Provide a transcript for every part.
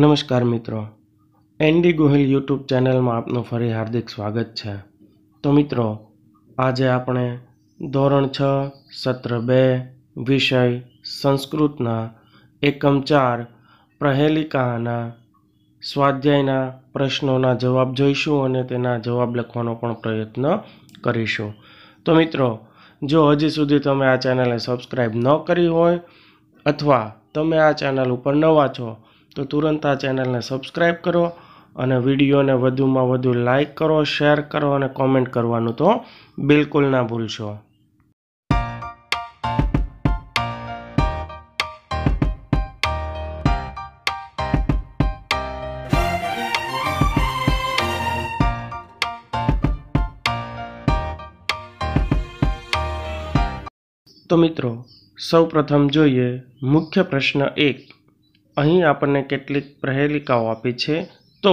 નમસ્કાર મિત્રો ND Gohil YouTube ચેનલમાં આપનું ફરી હાર્દિક સ્વાગત છે તો મિત્રો આજે આપણે ધોરણ છ સત્ર બે વિષય સંસ્કૃતના એકમ ચાર પ્રહેલિકાના સ્વાધ્યાયના પ્રશ્નોના જવાબ જોઈશું અને તેના જવાબ લખવાનો પણ પ્રયત્ન કરીશું તો મિત્રો જો હજી સુધી તમે આ ચેનલને સબસ્ક્રાઈબ ન કરી હોય અથવા તમે આ ચેનલ ઉપર નવા છો તો તુરંત આ ચેનલને સબસ્ક્રાઈબ કરો અને વિડીયોને વધુમાં વધુ લાઇક કરો શેર કરો અને કોમેન્ટ કરવાનું તો બિલકુલ ના ભૂલશો તો મિત્રો સૌ પ્રથમ જોઈએ મુખ્ય પ્રશ્ન એક અહીં આપણને કેટલીક પ્રહેલિકાઓ આપી છે તો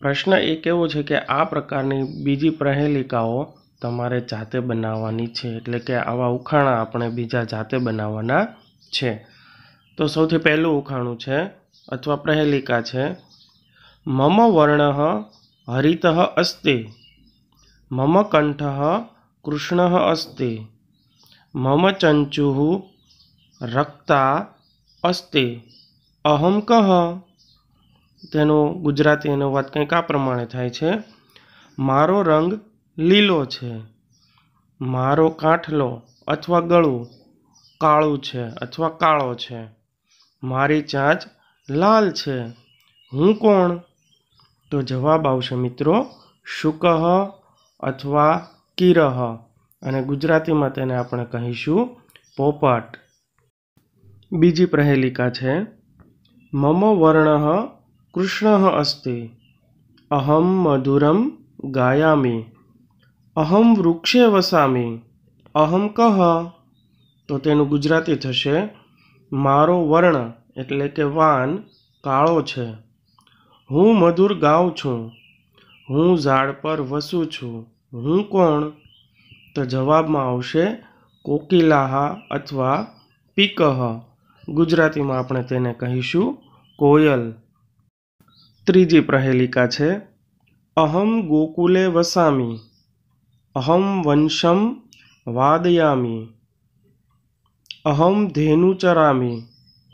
પ્રશ્ન એ કેવો છે કે આ પ્રકારની બીજી પ્રહેલિકાઓ તમારે જાતે બનાવવાની છે એટલે કે આવા ઉખાણા આપણે બીજા જાતે બનાવવાના છે તો સૌથી પહેલું ઉખાણું છે અથવા પ્રહેલિકા છે મમ વર્ણ હરિત અસ્તિ મમ કંઠ કૃષ્ણ અસ્તિ મમ ચંચુ રક્તા અસ્તિ અહમ કહ તેનો ગુજરાતી અનુવાદ કંઈક આ પ્રમાણે થાય છે મારો રંગ લીલો છે મારો કાંઠલો અથવા ગળું કાળું છે અથવા કાળો છે મારી ચાંચ લાલ છે હું કોણ તો જવાબ આવશે મિત્રો શુકહ અથવા કિરહ અને ગુજરાતીમાં તેને આપણે કહીશું પોપટ બીજી પ્રહેલિકા છે मम वर्णः कृष्णः अस्ति अहं मधुरं गायामि અહમ વૃક્ષે વસામી અહમ કહ તો તેનું ગુજરાતી થશે મારો વર્ણ એટલે કે વાન કાળો છે હું મધુર ગાઉં છું હું ઝાડ પર વસું છું હું કોણ તો જવાબમાં આવશે કોકિલાહા અથવા પીકહ ગુજરાતીમાં આપણે તેને કહીશું કોયલ ત્રીજી પ્રહેલિકા છે અહમ ગોકુલે વસામી અહમ વંશમ વાદયામી અહમ ધેનુ ચરામી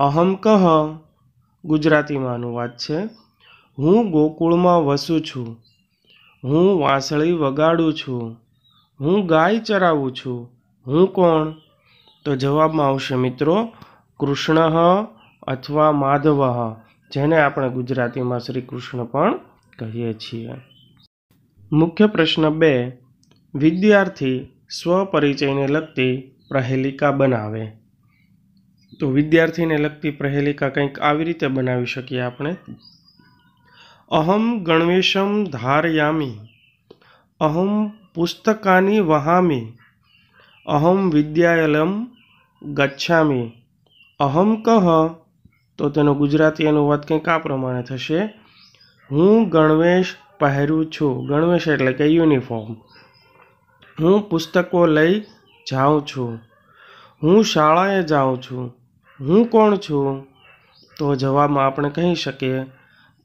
અહમ કહ ગુજરાતીમાં અનુવાદ છે હું ગોકુળમાં વસું છું હું વાંસળી વગાડું છું હું ગાય ચરાવું છું હું કોણ તો જવાબમાં આવશે મિત્રો કૃષ્ણ અથવા માધવ જેને આપણે ગુજરાતીમાં શ્રી કૃષ્ણ પણ કહીએ છીએ મુખ્ય પ્રશ્ન બે વિદ્યાર્થી સ્વપરિચયને લગતી પ્રહેલિકા બનાવે તો વિદ્યાર્થીને લગતી પ્રહેલિકા કંઈક આવી રીતે બનાવી શકીએ આપણે અહમ ગણવેશમ ધારયામી અહમ પુસ્તકાની વહામી અહમ વિદ્યાલયમ ગચ્છામી અહમ કહ તો તેનો ગુજરાતી અનુવાદ કંઈક આ પ્રમાણે થશે હું ગણવેશ પહેરું છું ગણવેશ એટલે કે યુનિફોર્મ હું પુસ્તકો લઈ જાઉં છું હું શાળાએ જાઉં છું હું કોણ છું તો જવાબમાં આપણે કહી શકીએ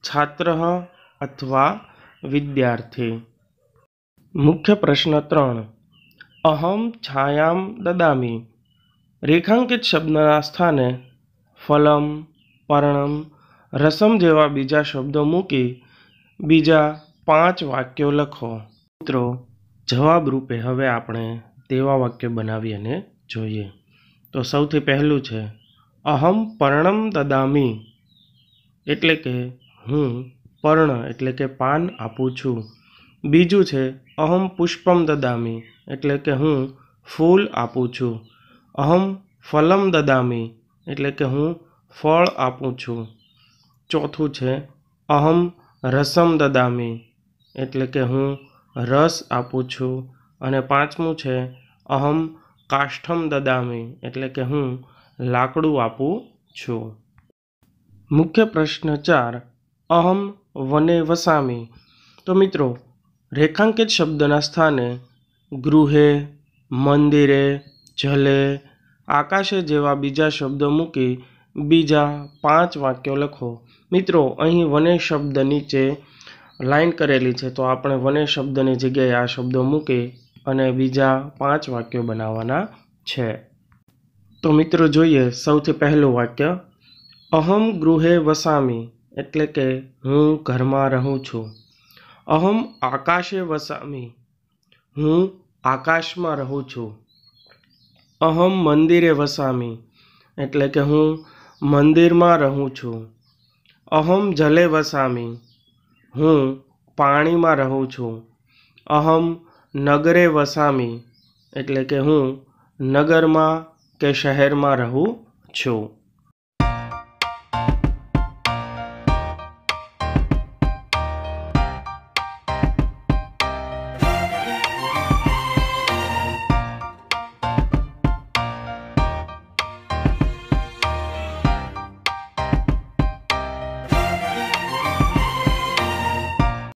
છાત્ર અથવા વિદ્યાર્થી મુખ્ય પ્રશ્ન ત્રણ અહમ છાયામ દદામી રેખાંકિત શબ્દના સ્થાને ફલમ પરણમ રસમ જેવા બીજા શબ્દો મૂકી બીજા પાંચ વાક્યો લખો મિત્રો જવાબ રૂપે હવે આપણે તેવા વાક્ય બનાવી અને જોઈએ તો સૌથી પહેલું છે અહમ પર્ણમ દદામી એટલે કે હું પર્ણ એટલે કે પાન આપું છું બીજું છે અહમ પુષ્પમ દદામી એટલે કે હું ફૂલ આપું છું અહમ ફલમ દદામી એટલે કે હું ફળ આપું છું ચોથું છે અહમ રસમ દદામી એટલે કે હું રસ આપું છું અને પાંચમું છે અહમ કાષ્ઠમ દદામી એટલે કે હું લાકડું આપું છું મુખ્ય પ્રશ્ન ચાર અહમ વને વસામી તો મિત્રો રેખાંકિત શબ્દના સ્થાને ગૃહે મંદિરે જલે આકાશે જેવા બીજા શબ્દો મૂકી બીજા પાંચ વાક્યો લખો મિત્રો અહીં વને શબ્દ નીચે લાઇન કરેલી છે તો આપણે વને શબ્દની જગ્યાએ આ શબ્દો મૂકી અને બીજા પાંચ વાક્યો બનાવવાના છે તો મિત્રો જોઈએ સૌથી પહેલું વાક્ય અહમ ગૃહે વસામી એટલે કે હું ઘરમાં રહું છું અહમ આકાશે વસામી હું આકાશમાં રહું છું અહમ મંદિરે વસામી એટલે કે હું મંદિરમાં રહું છું અહમ જલે વસામી હું પાણીમાં રહું છું અહમ નગરે વસામી એટલે કે હું નગરમાં કે શહેરમાં રહું છું